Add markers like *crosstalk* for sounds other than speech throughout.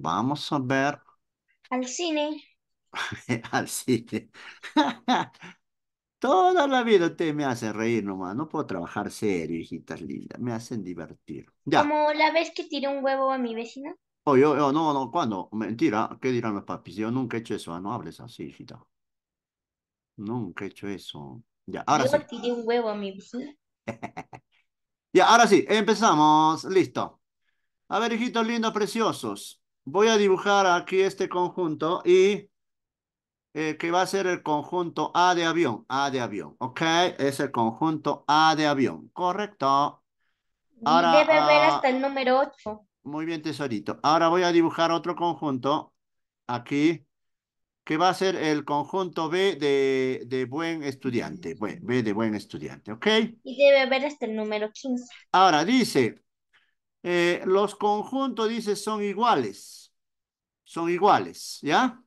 Vamos a ver. Al cine. *laughs* Al cine. *laughs* Toda la vida ustedes me hacen reír nomás. No puedo trabajar serio, hijitas lindas. Me hacen divertir. Ya. Como la vez que tiré un huevo a mi vecina. Oh, yo, yo, no, no, ¿cuándo? Mentira, ¿qué dirán los papis? Yo nunca he hecho eso, ah, no hables así, hijita. Nunca he hecho eso. Ya, yo tiré un huevo a mi *laughs* ya, ahora sí, empezamos. Listo. A ver, hijitos lindos, preciosos voy a dibujar aquí este conjunto y eh, que va a ser el conjunto A de avión, A de avión, ¿ok? Es el conjunto A de avión, correcto. Ahora, Debe haber ah, hasta el número 8. Muy bien, tesorito. Ahora voy a dibujar otro conjunto aquí, que va a ser el conjunto B de, de buen estudiante, B de buen estudiante, ¿ok? Y debe haber hasta el número 15. Ahora dice, eh, los conjuntos, dice, son iguales. Son iguales, ¿ya?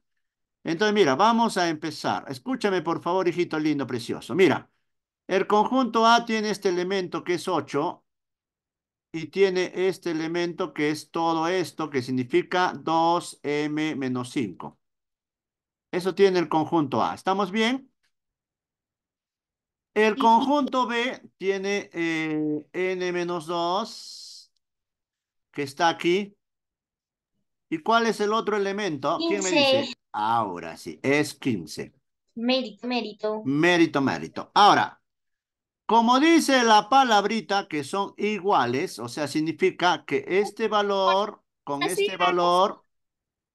Entonces, mira, vamos a empezar. Escúchame, por favor, hijito lindo, precioso. Mira, el conjunto A tiene este elemento que es 8 y tiene este elemento que es todo esto, que significa 2m menos 5. Eso tiene el conjunto A. ¿Estamos bien? El conjunto B tiene eh, n menos 2 que está aquí. ¿Y cuál es el otro elemento? me dice? Ahora sí, es 15. Mérito, mérito. Mérito, mérito. Ahora, como dice la palabrita que son iguales, o sea, significa que este valor con este valor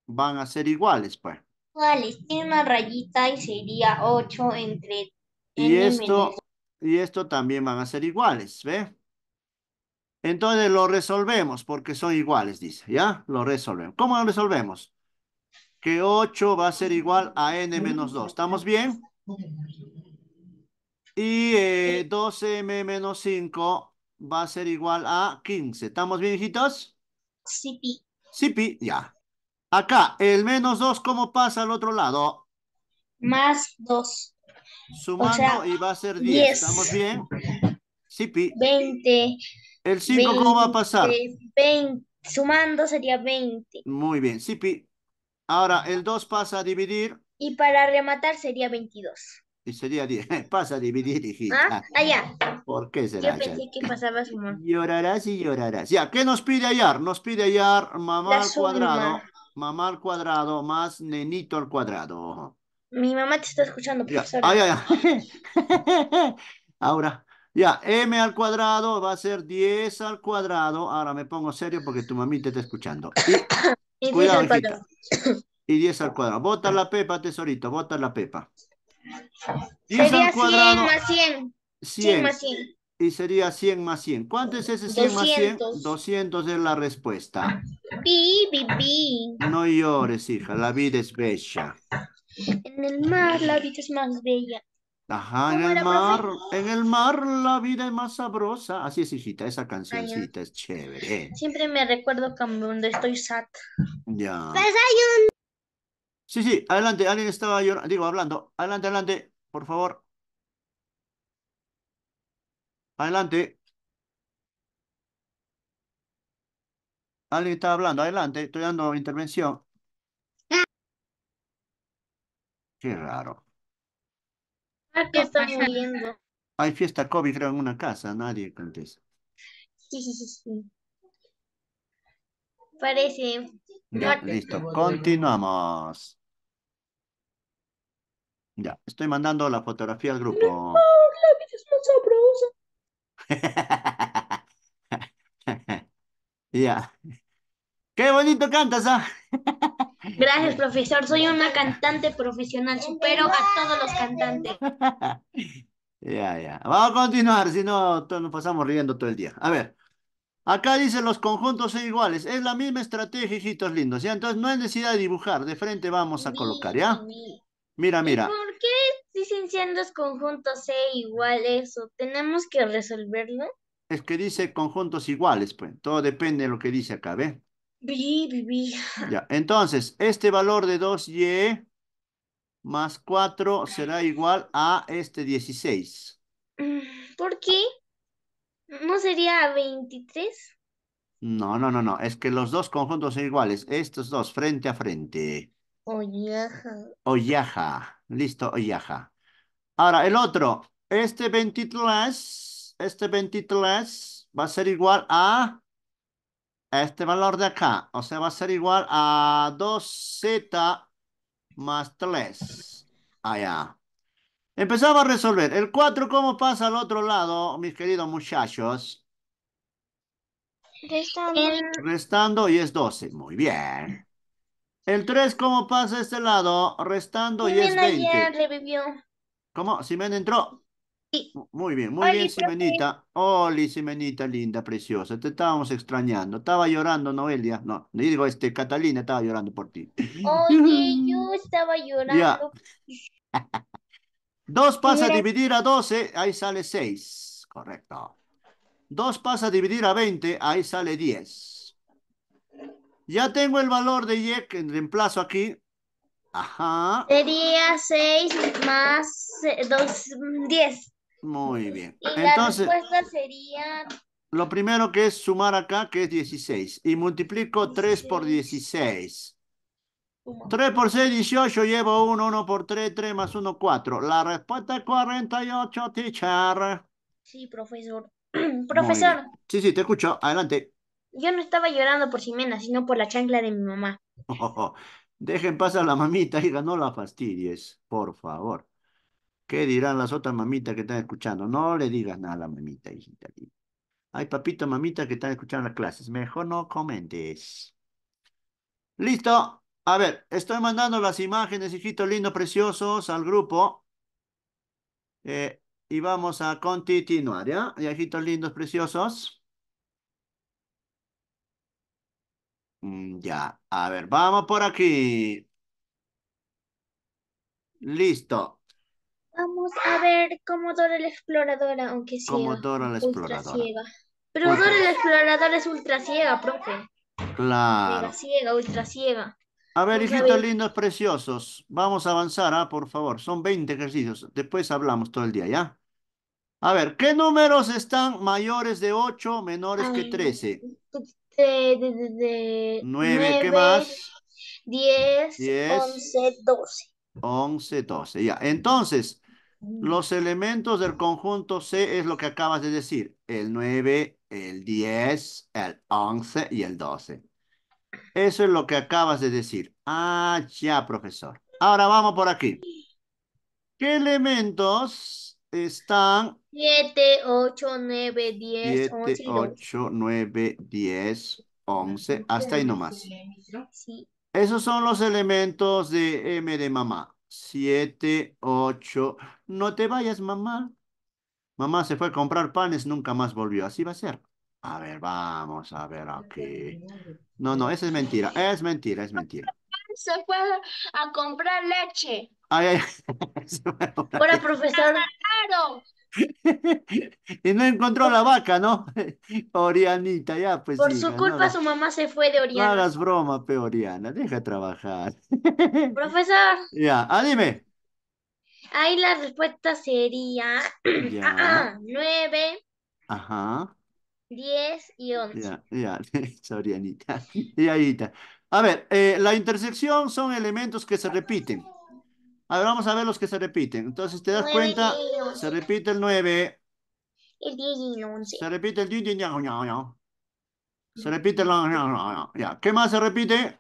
van a ser iguales, pues. Iguales, tiene una rayita y sería 8 entre... Y esto, y esto también van a ser iguales, ¿ves? Entonces lo resolvemos porque son iguales, dice, ¿ya? Lo resolvemos. ¿Cómo lo resolvemos? Que 8 va a ser igual a n menos 2. ¿Estamos bien? Y eh, 12m menos 5 va a ser igual a 15. ¿Estamos bien, hijitos? Sí, pi. Sí, pi, ya. Acá, el menos 2, ¿cómo pasa al otro lado? Más 2. Sumando y va a ser 10. 10. ¿Estamos bien? Sí, pi. 20. El 5, ¿cómo va a pasar? sumando sería 20. Muy bien, Sipi. Ahora, el 2 pasa a dividir. Y para rematar sería 22. Y sería 10. *laughs* Pasa a dividir, hijita. Ah, allá. Ah, ¿Por qué será? Yo pensé que pasaba sumar. Llorarás y llorarás. Ya, ¿qué nos pide hallar? Nos pide hallar mamá al cuadrado. Mamá al cuadrado más nenito al cuadrado. Mi mamá te está escuchando, profesor. Ah, ya, ya. *laughs* Ahora, ya, m al cuadrado va a ser 10 al cuadrado. Ahora me pongo serio porque tu mamita está escuchando. Y, *coughs* cuidado, 10 al cuadrado. Y 10 al cuadrado. Bota la pepa, tesorito, bota la pepa. 10 sería al cuadrado. 100 más 100. 100. más 100. Y sería 100 más 100. ¿Cuánto es ese 100 más 100? 200 es la respuesta. Pi, pi, pi. No llores, hija, la vida es bella. En el mar la vida es más bella. Ajá, en el mar, en el mar la vida es más sabrosa. Así ah, es, hijita, esa cancioncita es chévere. Siempre me recuerdo cuando estoy sad. Ya. Pues sí, sí, adelante, alguien estaba yo digo, hablando. Adelante, adelante, por favor. Adelante. Alguien está hablando, adelante, estoy dando intervención. Ah. Qué raro. Ah, está Hay fiesta COVID, creo, en una casa, nadie contesta. Sí, sí, sí. sí. Parece. listo, continuamos. Ya, estoy mandando la fotografía al grupo. No, la vida es más sabrosa. *laughs* ya. Qué bonito cantas, ¿ah? *laughs* Gracias, profesor. Soy una cantante profesional. Supero a todos los cantantes. *laughs* Ya, ya. Vamos a continuar, si no nos pasamos riendo todo el día. A ver. Acá dice los conjuntos son iguales. Es la misma estrategia, hijitos lindos. ¿ya? Entonces no hay necesidad de dibujar. De frente vamos a colocar, ¿ya? Mira, mira. ¿Por qué dicen siendo los conjuntos E iguales o ¿Tenemos que resolverlo? Es que dice conjuntos iguales, pues. Todo depende de lo que dice acá, ¿ve? Vi, Ya, entonces, este valor de 2y e más 4 será igual a este 16. Mm, ¿Por qué? ¿No sería 23? No, no, no, no. Es que los dos conjuntos son iguales. Estos dos, frente a frente. Oyaja. Oyaja. Listo, Oyaja. Ahora, el otro. Este 23, este 23 va a ser igual a este valor de acá, o sea, va a ser igual a 2z más 3. Allá. Empezamos a resolver. El 4, ¿cómo pasa al otro lado, mis queridos muchachos? Restando. y es 12. Muy bien. El 3, ¿cómo pasa a este lado? Restando y, es 20. Revivió. ¿Cómo? me entró? Muy bien, muy bien, Simenita. Oli, Simenita, linda, preciosa. Te estábamos extrañando. Estaba llorando, Noelia. No, digo, este, Catalina estaba llorando por ti. Oye, yo *laughs* estaba llorando. *laughs* Dos pasa a dividir a 12, ahí sale seis. Correcto. Dos pasa a dividir a 20, ahí sale 10. Ya tengo el valor de Y en reemplazo aquí. Ajá. Sería seis más 2, eh, 10. Muy bien. Entonces, la respuesta sería... Lo primero que es sumar acá, que es 16. Y multiplico 3 por 16. 3 por 6, 18. Llevo 1, 1 por 3, 3 más 1, 4. La respuesta es 48, teacher. Sí, profesor. *clears throat* profesor. Sí, sí, te escucho. Adelante. Yo no estaba llorando por Ximena, sino por la chancla de mi mamá. *laughs* dejen pasar a la mamita y no la fastidies, por favor. ¿Qué dirán las otras mamitas que están escuchando? No le digas nada a la mamita, hijita. Hay papito, mamita que están escuchando las clases. Mejor no comentes. Listo. A ver, estoy mandando las imágenes, hijitos lindos, preciosos, al grupo. Eh, y vamos a continuar, ¿ya? Y hijitos lindos, preciosos. Mm, ya, a ver, vamos por aquí. Listo a ver Comodoro la Exploradora, aunque sí. Dora la Exploradora. Pero Dora la Exploradora es ultra profe. Claro. Ultrasiega, ciega ultra ciega. A ver, hijitos lindos, preciosos. Vamos a avanzar, ¿ah? por favor. Son 20 ejercicios. Después hablamos todo el día, ¿ya? A ver, ¿qué números están mayores de 8, menores que 13? de, de, 9, ¿qué más? 10, 11, 12. 11, 12, ya. Entonces, los elementos del conjunto C es lo que acabas de decir. El 9, el 10, el 11 y el 12. Eso es lo que acabas de decir. Ah, ya, profesor. Ahora vamos por aquí. ¿Qué elementos están? 7, 8, 9, 10, 11. 7, 8, 9, 10, 11, hasta ahí nomás. Esos son los elementos de M de mamá siete, ocho. No te vayas, mamá. Mamá se fue a comprar panes, nunca más volvió. Así va a ser. A ver, vamos a ver aquí. No, no, esa es mentira. Es mentira, es mentira. Se fue a comprar leche. Ay, *laughs* Hola, profesor. *laughs* y no encontró la vaca, ¿no? *laughs* Orianita, ya pues. Por su culpa su mamá se fue de Oriana. No hagas broma, peoriana, deja trabajar. *laughs* Profesor. Ya, anime. Ah, ahí la respuesta sería *clears throat* ah, ah, nueve, Ajá. diez y once. Ya, ya, Orianita. Y ahí está. A ver, eh, la intersección son elementos que se repiten. A ver, vamos a ver los que se repiten. Entonces, ¿te das cuenta? Se repite el 9. El 10 y el 11. Se repite el 10 Se repite el... Ya. ¿Qué más se repite?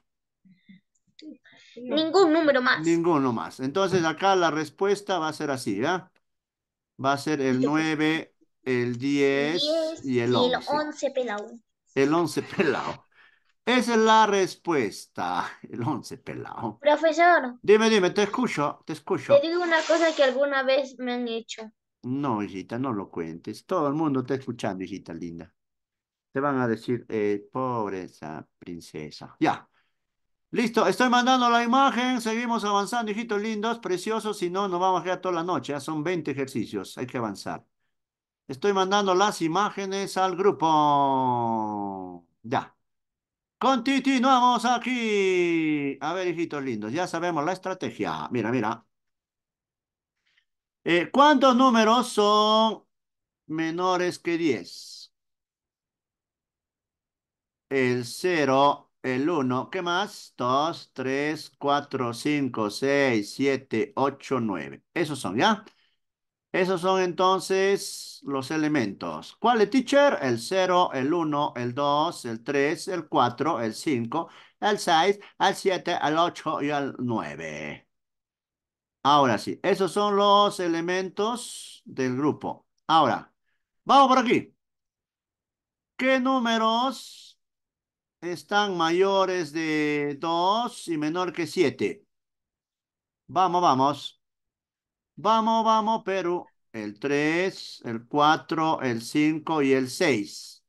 Ningún número más. Ninguno más. Entonces, acá la respuesta va a ser así, ¿ya? Va a ser el 9, el 10, el y el 11. el 11 pelado. El 11 pelado. Esa es la respuesta. El once pelado. Profesor. Dime, dime, te escucho, te escucho. Te digo una cosa que alguna vez me han hecho. No, hijita, no lo cuentes. Todo el mundo está escuchando, hijita linda. Te van a decir, eh, pobreza princesa. Ya. Listo, estoy mandando la imagen. Seguimos avanzando, hijitos lindos, preciosos. Si no, nos vamos a quedar toda la noche. Ya son 20 ejercicios. Hay que avanzar. Estoy mandando las imágenes al grupo. Ya. Continuamos aquí. A ver, hijitos lindos, ya sabemos la estrategia. Mira, mira. Eh, ¿Cuántos números son menores que 10? El 0, el 1, ¿qué más? 2, 3, 4, 5, 6, 7, 8, 9. Esos son, ¿ya? Esos son entonces los elementos. ¿Cuál es, teacher? El 0, el 1, el 2, el 3, el 4, el 5, el 6, el 7, el 8 y el 9. Ahora sí, esos son los elementos del grupo. Ahora, vamos por aquí. ¿Qué números están mayores de 2 y menor que 7? Vamos, vamos. Vamos, vamos, Perú. El 3, el 4, el 5 y el 6.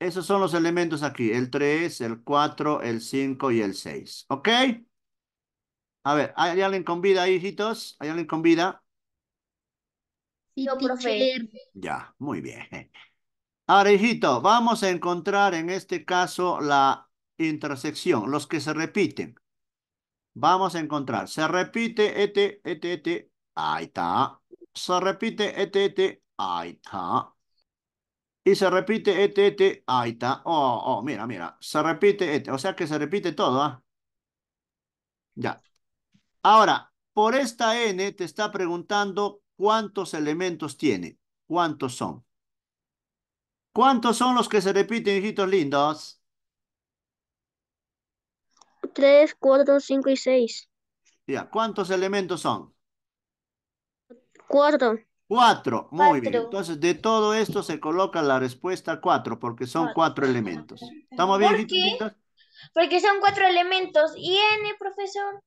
Esos son los elementos aquí. El 3, el 4, el 5 y el 6. ¿Ok? A ver, ¿hay alguien con vida ahí, hijitos? ¿Hay alguien con vida? Sí, profe. Ya, muy bien. Ahora, hijito, vamos a encontrar en este caso la intersección, los que se repiten. Vamos a encontrar. Se repite et ete, ete, Ahí está. Se repite et ete, Ahí está. Y se repite ete, ete, Ahí está. Oh, oh, mira, mira. Se repite et O sea que se repite todo, ¿ah? Ya. Ahora, por esta n te está preguntando cuántos elementos tiene. ¿Cuántos son? ¿Cuántos son los que se repiten, hijitos lindos? Tres, 4, cinco y seis. Ya, ¿cuántos elementos son? Cuatro. Cuatro, muy bien. Entonces, de todo esto se coloca la respuesta cuatro, porque son cuatro, elementos. ¿Estamos bien, Porque son cuatro elementos. ¿Y N, profesor?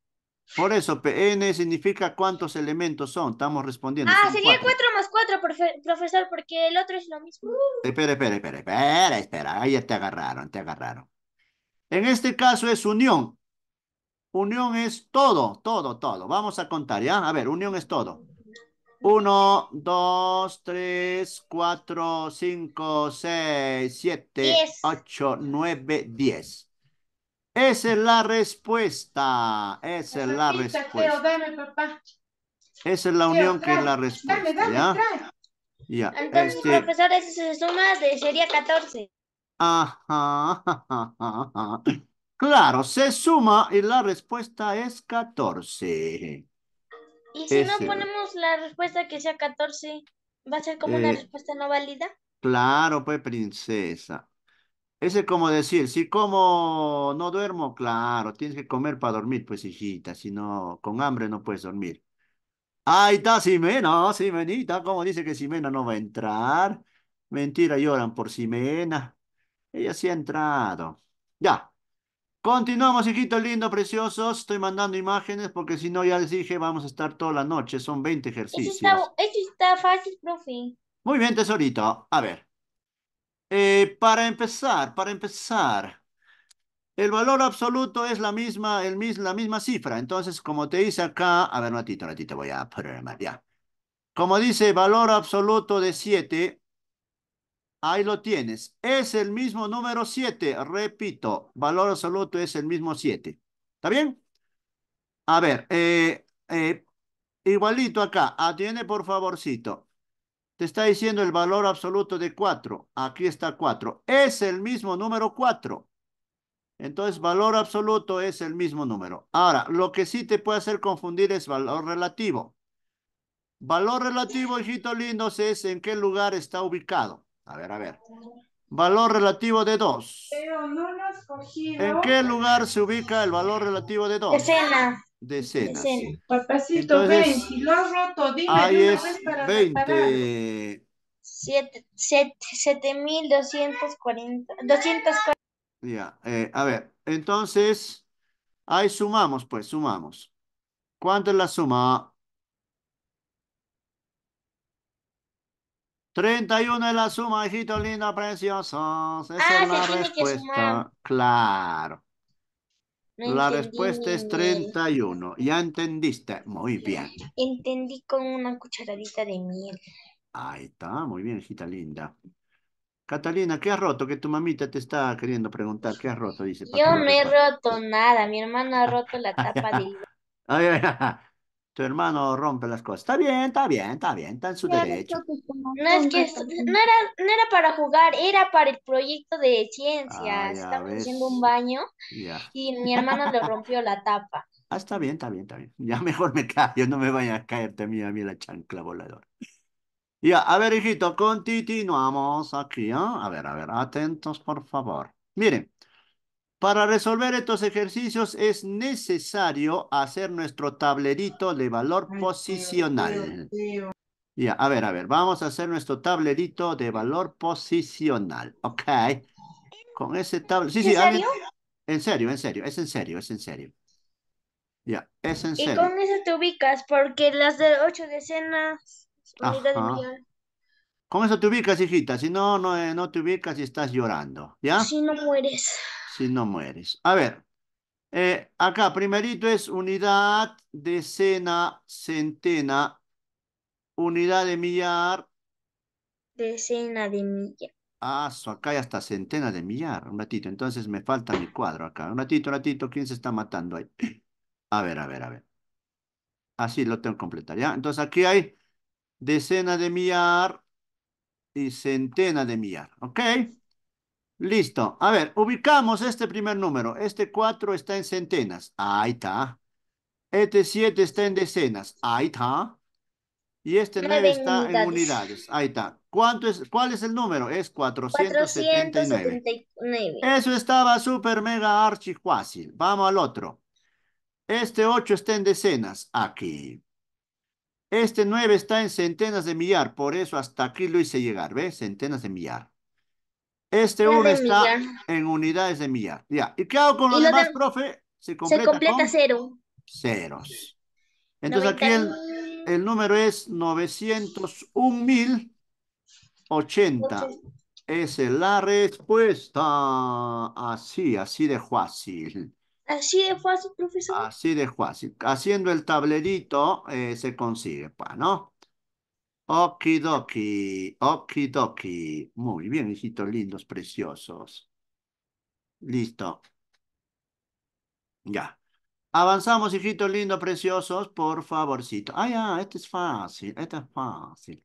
Por eso, N significa cuántos elementos son. Estamos respondiendo. Ah, sería cuatro. más cuatro, profesor, porque el otro es lo mismo. Espera, espera, espera, espera, espera. Ahí ya te agarraron, te agarraron. En este caso es unión. Unión es todo, todo, todo. Vamos a contar, ¿ya? A ver, unión es todo. Uno, dos, tres, cuatro, cinco, seis, siete, ocho, nueve, diez. Esa es la respuesta. Esa es la respuesta. dame, papá. Esa es la unión que es la respuesta. Dame, ¿ya? Entonces, este profesor, eso se suma, de, sería 14. *laughs* Claro, se suma y la respuesta es 14. ¿Y si no ponemos la respuesta que sea 14, va a ser como una eh, respuesta no válida? Claro, pues, princesa. Ese es como decir, si como no duermo, claro, tienes que comer para dormir, pues, hijita, si no, con hambre no puedes dormir. Ahí está Simena, Simenita, como dice que Simena no va a entrar? Mentira, lloran por Simena. Ella sí ha entrado. Ya. Continuamos, hijitos lindos, preciosos. Estoy mandando imágenes porque si no, ya les dije, vamos a estar toda la noche. Son 20 ejercicios. Eso está, fácil, profe. Muy bien, tesorito. A ver. Eh, para empezar, para empezar, el valor absoluto es la misma, el mis, la misma cifra. Entonces, como te dice acá, a ver, un ratito, un ratito, voy a poner ya. Como dice, valor absoluto de 7, Ahí lo tienes. Es el mismo número 7. Repito, valor absoluto es el mismo 7. ¿Está bien? A ver, eh, eh, igualito acá. Atiende por favorcito. Te está diciendo el valor absoluto de 4. Aquí está 4. Es el mismo número 4. Entonces, valor absoluto es el mismo número. Ahora, lo que sí te puede hacer confundir es valor relativo. Valor relativo, hijito lindo, es en qué lugar está ubicado. A ver, a ver. Valor relativo de 2. Pero no lo has ¿En qué lugar se ubica el valor relativo de 2? Decena. Decena. Decena. Sí. Papacito, ven, Lo has roto. Dime una vez para 20. 7240. Ya, eh, a ver. Entonces, ahí sumamos, pues, sumamos. ¿Cuánto es la suma? 31 es la suma, hijito lindo, preciosos. Esa ah, es la respuesta. Claro. la respuesta es 31. ¿Ya entendiste? Muy bien. Entendí con una cucharadita de miel. Ahí está, muy bien, hijita linda. Catalina, ¿qué has roto? Que tu mamita te está queriendo preguntar. ¿Qué has roto? Dice. Yo no he roto nada. Mi hermano ha roto la tapa *laughs* de tu hermano rompe las cosas. Está bien, está bien, está bien, está en su derecho. No, es que no era, para jugar, era para el proyecto de ciencias. Ah, Estaba haciendo un baño y mi hermano le rompió la tapa. *laughs* Ah, está bien, está bien, está bien. Ya mejor me Yo no me vaya a caerte mía a mí la chancla voladora. Ya, a ver, hijito, continuamos aquí, ¿ah? A ver, a ver, atentos, por favor. Miren, para resolver estos ejercicios es necesario hacer nuestro tablerito de valor posicional. Ya, a ver, a ver, vamos a hacer nuestro tablerito de valor posicional, ¿ok? Con ese tablerito. Sí, sí, ¿En serio? en serio, en serio, es en serio, es en serio. Ya, es en serio. Y con eso te ubicas, porque las de ocho decenas, Con eso te ubicas, hijita, si no, no, eh, no te ubicas y estás llorando, ¿ya? Si no mueres si no mueres. A ver, eh, acá primerito es unidad, decena, centena, unidad de millar. Decena de millar. Ah, so acá hay hasta centena de millar. Un ratito, entonces me falta mi cuadro acá. Un ratito, un ratito, ¿quién se está matando ahí? A ver, a ver, a ver. Así lo tengo que completar, ¿ya? Entonces aquí hay decena de millar y centena de millar, ¿ok? Listo. A ver, ubicamos este primer número. Este 4 está en centenas. Ahí está. Este 7 está en decenas. Ahí está. Y este 9 está en unidades. Ahí está. ¿Cuánto es, ¿Cuál es el número? Es 479. 479. Eso estaba súper mega archi fácil. Vamos al otro. Este 8 está en decenas. Aquí. Este 9 está en centenas de millar. Por eso hasta aquí lo hice llegar. ¿Ves? Centenas de millar. Este 1 está en unidades de millar. Ya. ¿Y qué hago con los demás, profe? Se completa, se completa cero. Ceros. Entonces aquí el, número es 901.080. Esa es la respuesta. Así, así de fácil. Así de fácil, profesor. Así de fácil. Haciendo el tablerito eh, se consigue, pa, pues, ¿no? Okidoki, okidoki. Muy bien, hijitos lindos, preciosos. Listo. Ya. Avanzamos, hijitos lindos, preciosos, por favorcito. Ah, ya, este es fácil, este es fácil.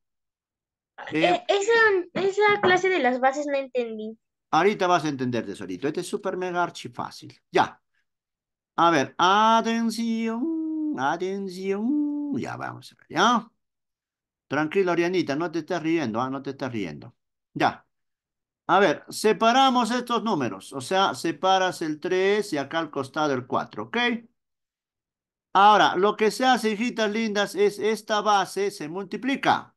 Eh, eh, esa, clase de las bases no entendí. Ahorita vas a entender, solito Este es super mega archi fácil. Ya. A ver, atención, atención. Ya vamos a ver, ¿ya? Tranquila, Arianita, no te estás riendo, ¿ah? no te estás riendo. Ya. A ver, separamos estos números. O sea, separas el 3 y acá al costado el 4, ¿ok? Ahora, lo que se hace, hijitas lindas, es esta base se multiplica.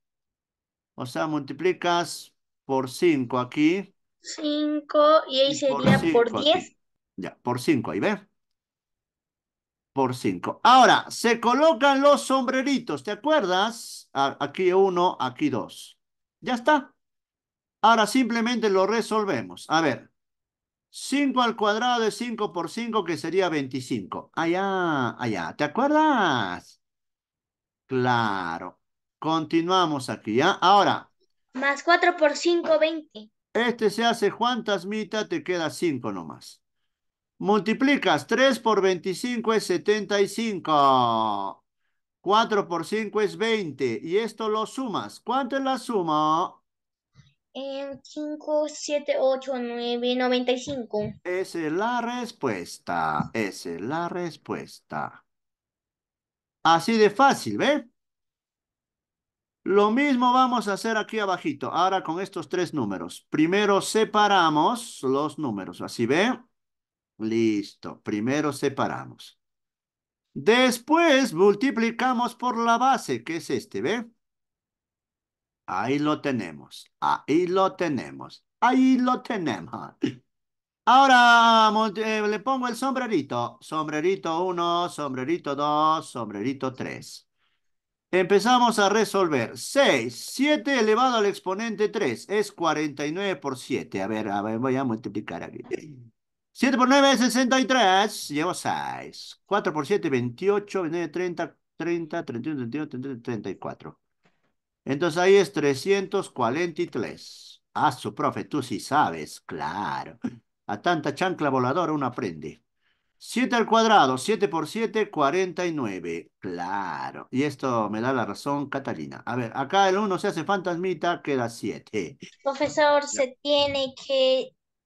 O sea, multiplicas por 5 aquí. 5 y ahí sería por 10. Ya, por 5, ahí ve por 5. Ahora, se colocan los sombreritos, ¿te acuerdas? Aquí uno, aquí dos. Ya está. Ahora simplemente lo resolvemos. A ver, 5 al cuadrado es 5 por 5, que sería 25. Allá, allá, ¿te acuerdas? Claro. Continuamos aquí, ¿ya? ¿ah? Ahora. Más 4 por 5, 20. Este se hace ¿cuántas mitas, te queda 5 nomás. Multiplicas 3 por 25 es 75. 4 por 5 es 20. Y esto lo sumas. ¿Cuánto es la suma? 5, 7, 8, 9, 95. Esa es la respuesta. Esa es la respuesta. Así de fácil, ¿ve? Lo mismo vamos a hacer aquí abajito. Ahora con estos tres números. Primero separamos los números. Así, ¿ve? Listo. Primero separamos. Después multiplicamos por la base, que es este, ¿ve? Ahí lo tenemos. Ahí lo tenemos. Ahí lo tenemos. *laughs* Ahora eh, le pongo el sombrerito. Sombrerito 1, sombrerito 2, sombrerito 3. Empezamos a resolver. 6, 7 elevado al exponente 3 es 49 por 7. A ver, a ver voy a multiplicar aquí. 7 por 9 es 63. Llevo 6. 4 por 7, 28. 29, 30, 30, 31, 31, 33, 34. Entonces ahí es 343. Ah, su profe, tú sí sabes. Claro. A tanta chancla voladora uno aprende. 7 al cuadrado, 7 por 7, 49. Claro. Y esto me da la razón, Catalina. A ver, acá el 1 se hace fantasmita, queda 7. Profesor, se tiene que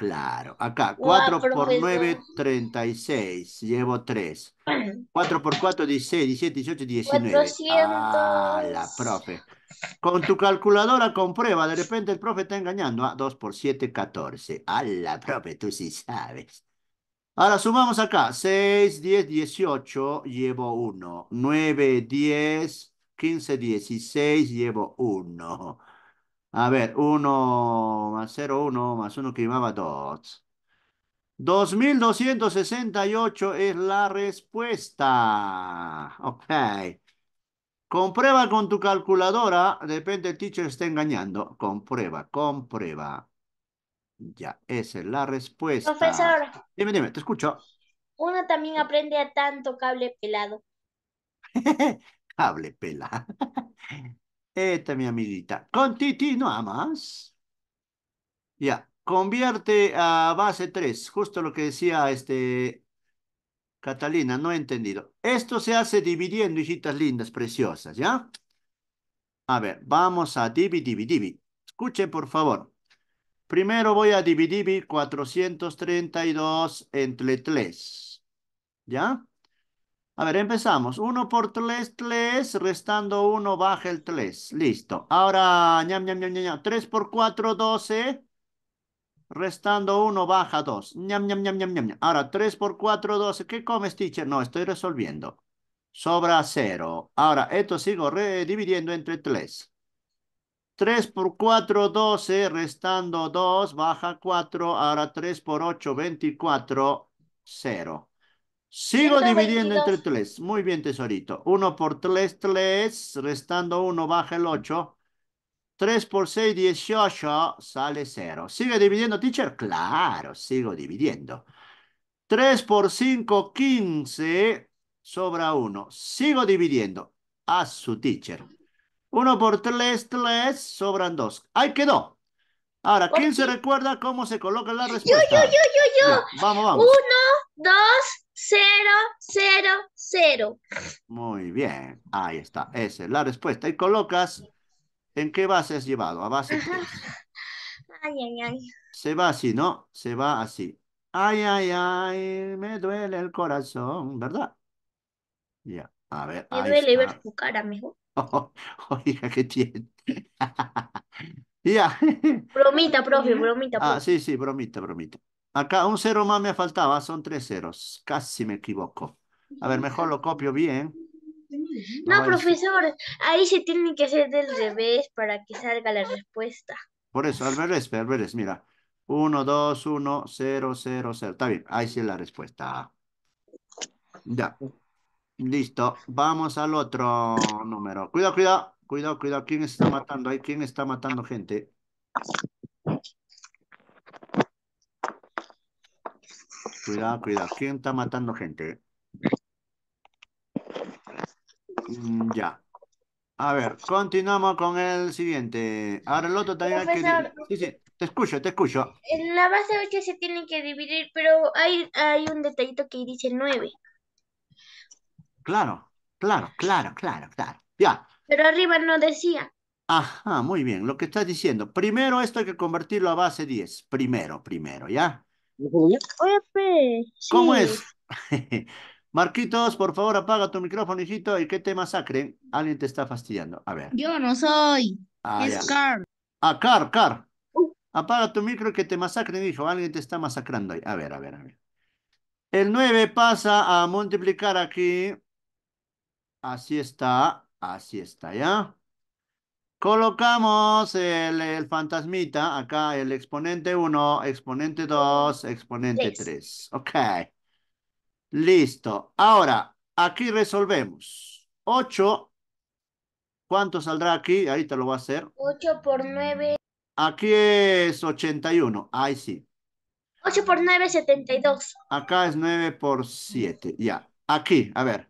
Claro, acá, 4 por 9, 36, llevo 3. 4 *clears throat* por 4, 16, 17, 18, 19. ¡A la profe. Con tu calculadora comprueba, de repente el profe está engañando. Ah, 2 por 7, 14. ¡A la profe, tú sí sabes. Ahora sumamos acá, 6, 10, 18, llevo 1. 9, 10, 15, 16, llevo 1. A ver, 1 más 0, 1 más 1 que sesenta 2. 2268 es la respuesta. Ok. Comprueba con tu calculadora. De repente el teacher está engañando. Comprueba, comprueba. Ya, esa es la respuesta. Profesor. Dime, dime, te escucho. Uno también aprende a tanto cable pelado. *laughs* cable pela esta mi amiguita. más Ya, convierte a base 3, justo lo que decía este Catalina, no he entendido. Esto se hace dividiendo, hijitas lindas, preciosas, ¿ya? A ver, vamos a dividir, dividir. Escuchen, por favor. Primero voy a dividir 432 entre 3, ¿ya? A ver, empezamos. 1 por 3, 3, restando 1, baja el 3. Listo. Ahora, ñam, ñam, ñam, ñam, 3 por 4, 12. Restando 1, baja 2. Ñam, ñam, ñam, ñam, ñam. Ahora, 3 por 4, 12. ¿Qué comes, teacher? No, estoy resolviendo. Sobra 0. Ahora, esto sigo dividiendo entre 3. 3 por 4, 12. Restando 2, baja 4. Ahora, 3 por 8, 24, 0. Sigo dividiendo entre 3. Muy bien, tesorito. 1 por 3, 3. Restando 1, baja el 8. 3 por 6, 18. Sale 0. ¿Sigue dividiendo, teacher? Claro, sigo dividiendo. 3 por 5, 15. Sobra 1. Sigo dividiendo. A su teacher. 1 por 3, 3. Sobran 2. Ahí quedó. Ahora, ¿quién se recuerda cómo se coloca la respuesta? Yo, yo, yo, yo, yo. vamos, vamos. Uno, dos, cero, cero, cero. Muy bien. Ahí está. Esa es la respuesta. Y colocas, ¿en qué base has llevado? A base Ay, ay, ay. Se va así, ¿no? Se va así. Ay, ay, ay, me duele el corazón, ¿verdad? Ya, a ver. Me duele ver tu cara, amigo. *laughs* oiga, ¿qué tiene? *laughs* Ya. *laughs* Bromita, profe, bromita. Ah, sí, sí, bromita, bromita. Acá un cero más me faltaba, son tres ceros. Casi me equivoco. A ver, mejor lo copio bien. No, profesor, ahí se tiene que hacer del revés para que salga la respuesta. Por eso, al revés, al revés, mira. Uno, dos, uno, cero, cero, cero Está bien, ahí sí es la respuesta. Ya. Listo. Vamos al otro número. Cuidado, cuidado. Cuidado, cuidado, ¿quién está matando? quién está matando gente? Cuidado, cuidado, ¿quién está matando gente? Mm, ya. A ver, continuamos con el siguiente. Ahora el otro también hay que... Sí, te escucho, te escucho. En la base 8 se tienen que dividir, pero hay, hay un detallito que dice 9. Claro, claro, claro, claro, claro. Ya, pero arriba no decía. Ajá, muy bien, lo que estás diciendo. Primero esto hay que convertirlo a base 10. Primero, primero, ¿ya? ¿Cómo es? *laughs* Marquitos, por favor, apaga tu micrófono, hijito. ¿Y que te masacren? Alguien te está fastidiando. A ver. Yo no soy. Ah, es Car. Ah, Car, Car. Uh. Apaga tu micro que te masacren, hijo. Alguien te está masacrando ahí. A ver, a ver, a ver. El 9 pasa a multiplicar aquí. Así está. Así está, ¿ya? Colocamos el, fantasmita, acá el exponente 1, exponente 2, exponente 3. Ok. Listo. Ahora, aquí resolvemos. 8. ¿Cuánto saldrá aquí? Ahí te lo voy a hacer. 8 por 9. Aquí es 81. Ahí sí. 8 por 9 es 72. Acá es 9 por 7. Ya. Aquí, a ver.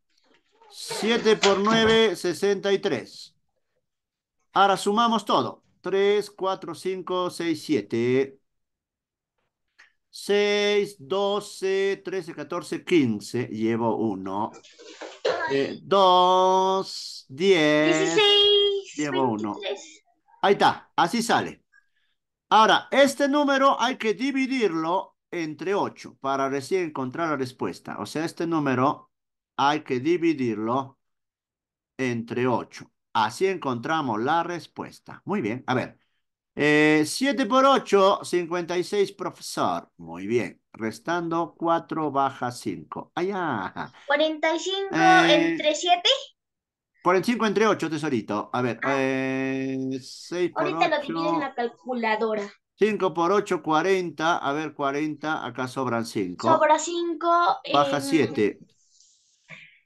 7 por 9, 63. Ahora sumamos todo. 3, 4, 5, 6, 7. 6, 12, 13, 14, 15. Llevo 1. 2, 10. Llevo 1. Ahí está. Así sale. Ahora, este número hay que dividirlo entre 8 para recién encontrar la respuesta. O sea, este número hay que dividirlo entre 8. Así encontramos la respuesta. Muy bien, a ver. 7 eh, por 8, 56, profesor. Muy bien. Restando 4 baja 5. 45 eh, entre 7. 45 entre 8, tesorito. A ver. 6 ah. eh, por Ahorita lo divide en la calculadora. 5 por 8, 40. A ver, 40. Acá sobran 5. Sobra 5. Baja 7.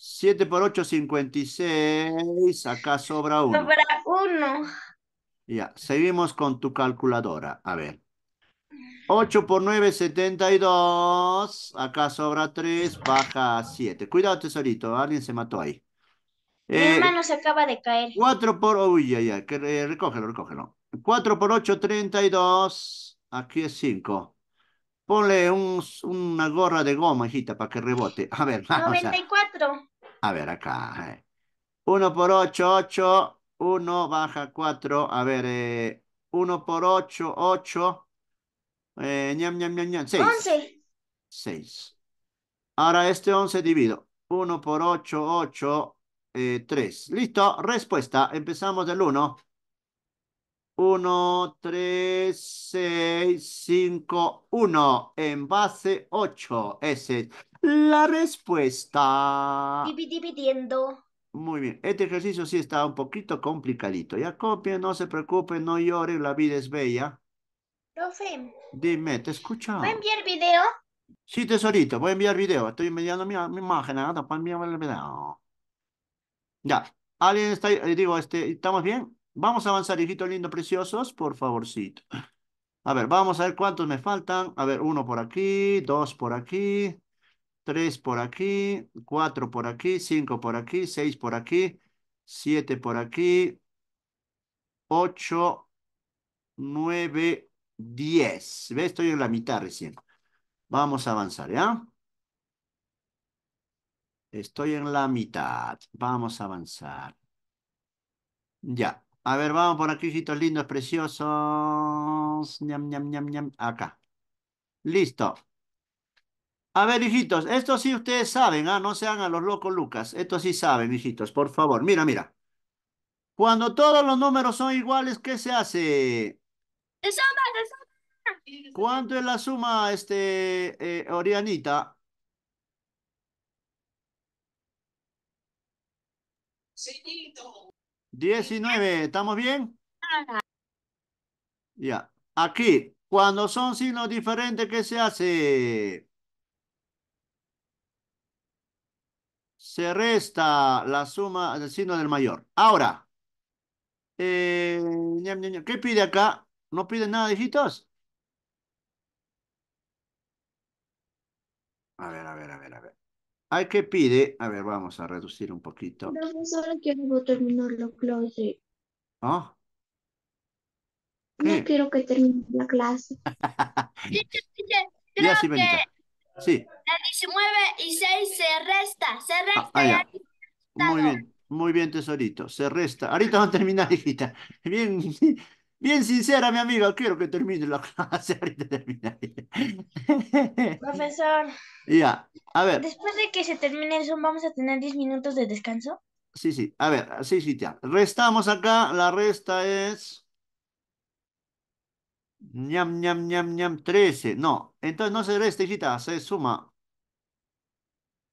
7 por 8, 56. Acá sobra 1. Sobra 1. Ya, seguimos con tu calculadora. A ver. 8 por 9, 72. Acá sobra 3, baja 7. Cuidado, tesorito. Alguien se mató ahí. Mi eh, hermano se acaba de caer. 4 por... Uy, ya, ya. Eh, recógelo, recógelo. 4 por 8, 32. Aquí es 5. Ponle un, una gorra de goma, hijita, para que rebote. A ver, *laughs* vamos 94. A ver, acá. 1 eh. por 8, 8. 1 baja 4. A ver, eh, 1 por 8, 8. Eh, ñam, ñam, ñam, ñam. 6. 11. 6. Ahora este 11 divido. 1 por 8, 8, 3. Listo. Respuesta. Empezamos del 1. 1, 3, 6, 5, 1. En base 8. Esa es la respuesta. Dividiendo. Muy bien. Este ejercicio sí está un poquito complicadito. Ya copien, no se preocupen, no lloren. La vida es bella. Profe. Dime, te escucho. ¿Voy a enviar video? Sí, tesorito, voy a enviar video. Estoy enviando mi, imagen ¿no? para enviar el video. Ya. ¿Alguien está ahí? Eh, digo, este, ¿estamos bien? Vamos a avanzar, hijitos lindos, preciosos, por favorcito. A ver, vamos a ver cuántos me faltan. A ver, uno por aquí, dos por aquí, tres por aquí, cuatro por aquí, cinco por aquí, seis por aquí, siete por aquí, ocho, nueve, diez. Estoy en la mitad recién. Vamos a avanzar, ¿ya? Estoy en la mitad. Vamos a avanzar. Ya. A ver, vamos por aquí, hijitos lindos, preciosos. Ñam, ñam, ñam, ñam. Acá. Listo. A ver, hijitos, esto sí ustedes saben, ¿ah? no sean a los locos Lucas. Esto sí saben, hijitos, por favor. Mira, mira. Cuando todos los números son iguales, ¿qué se hace? Se suma, ¿Cuánto es la suma, este, eh, Orianita? 19, ¿estamos bien? Ah. Ya. Aquí, cuando son signos diferentes, ¿qué se hace? Se resta la suma del signo del mayor. Ahora, eh, ¿qué pide acá? ¿No pide nada, hijitos? A ver, a ver. Hay que pide, a ver, vamos a reducir un poquito. no, solo no terminar la clase. Ah. No quiero que termine la clase. Creo *laughs* ya, sí, que sí. La 19 y 6 se resta, se resta. Ah, muy bien, muy bien, tesorito. Se resta. Ahorita van a terminar, *laughs* hijita. Bien, *laughs* Bien sincera, mi amiga, quiero que termine la *laughs* clase. Ahorita termina. *laughs* Profesor. Ya, a ver. Después de que se termine el Zoom, ¿vamos a tener 10 minutos de descanso? Sí, sí, a ver, sí, sí, ya. Restamos acá, la resta es... ñam, ñam, ñam, ñam, 13. No, entonces no se resta, hijita, se suma.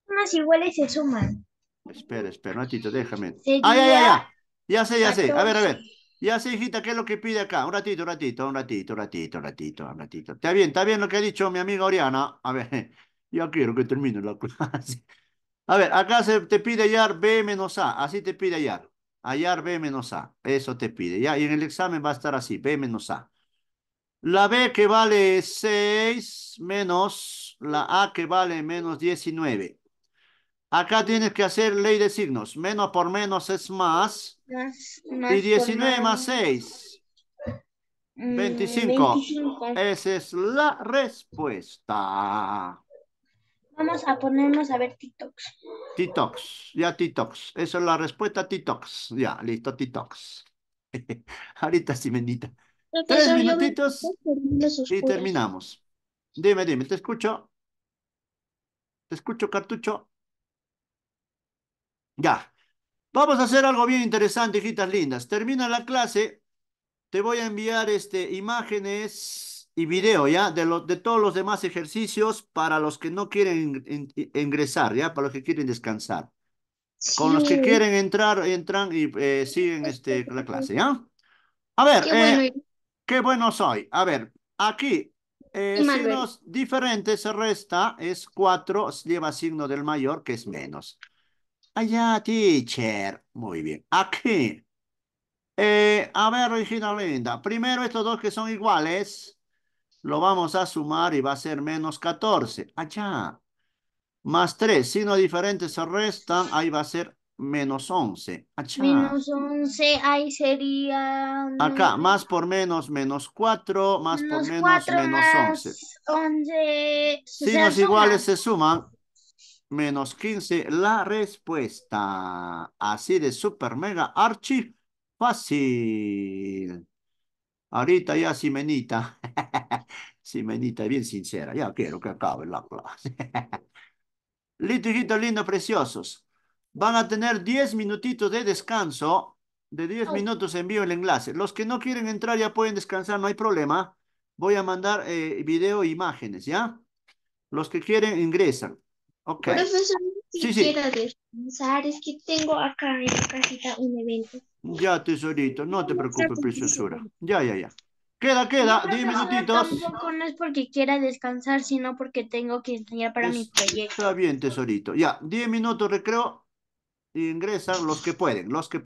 Unas iguales se suman. Espera, espera, un ratito, déjame. Ay, ah, ya. Ya sé, ya sé. A ver, a ver. Ya sé, hijita, ¿qué es lo que pide acá? Un ratito, un ratito, un ratito, un ratito, un ratito, un ratito. Está bien, está bien lo que ha dicho mi amiga Oriana. A ver, *laughs* ya quiero que termine la *laughs* clase. A ver, acá se te pide hallar B menos A. Así te pide hallar. Hallar B menos A. Eso te pide. Ya, y en el examen va a estar así, B menos A. La B que vale 6 menos la A que vale menos 19. Acá tienes que hacer ley de signos. Menos por menos es más. y 19 más 6. 25. Mm, Esa es la respuesta. Vamos a ponernos a ver Titox. Titox. ya Titox. Esa es la respuesta Titox. Ya, listo, Titox. *laughs* Ahorita sí, bendita. Tres minutitos y terminamos. Dime, dime, te escucho. Te escucho, cartucho. Ya. Vamos a hacer algo bien interesante, hijitas lindas. Termina la clase. Te voy a enviar este, imágenes y video, ¿ya? De, de todos los demás ejercicios para los que no quieren ingresar, ¿ya? Para los que quieren descansar. Con los que quieren entrar, entran y eh, siguen este, la clase, ¿ya? A ver, qué, bueno. Eh, soy. A ver, aquí eh, signos diferentes, resta, es 4, lleva signo del mayor, que es menos. Allá, teacher. Muy bien. Aquí. Eh, a ver, Regina Linda. Primero estos dos que son iguales. Lo vamos a sumar y va a ser menos 14. Allá. Más 3. Signos diferentes se restan. Ahí va a ser menos 11. Achá. Menos 11, ahí sería... Acá, mm, más por menos, menos 4, más por menos, menos 11. 11. Signos iguales se suman menos 15, la respuesta. Así de super mega archi fácil. Ahorita ya Simenita, *laughs* Simenita bien sincera, ya quiero que acabe la clase. *laughs* Listo, lindos, preciosos. Van a tener 10 minutitos de descanso. De 10 minutos envío el enlace. Los que no quieren entrar ya pueden descansar, no hay problema. Voy a mandar eh, video e imágenes, ¿ya? Los que quieren ingresan ok Profesor, si sí, quiero descansar, es que tengo acá en la casita un evento. Ya, tesorito, no te preocupes, preciosura. Ya, ya, ya. Queda, queda, diez 10 minutitos. no es porque quiera descansar, sino porque tengo que enseñar para mi proyecto. Está bien, tesorito. Ya, diez minutos recreo. Ingresan los que pueden, los que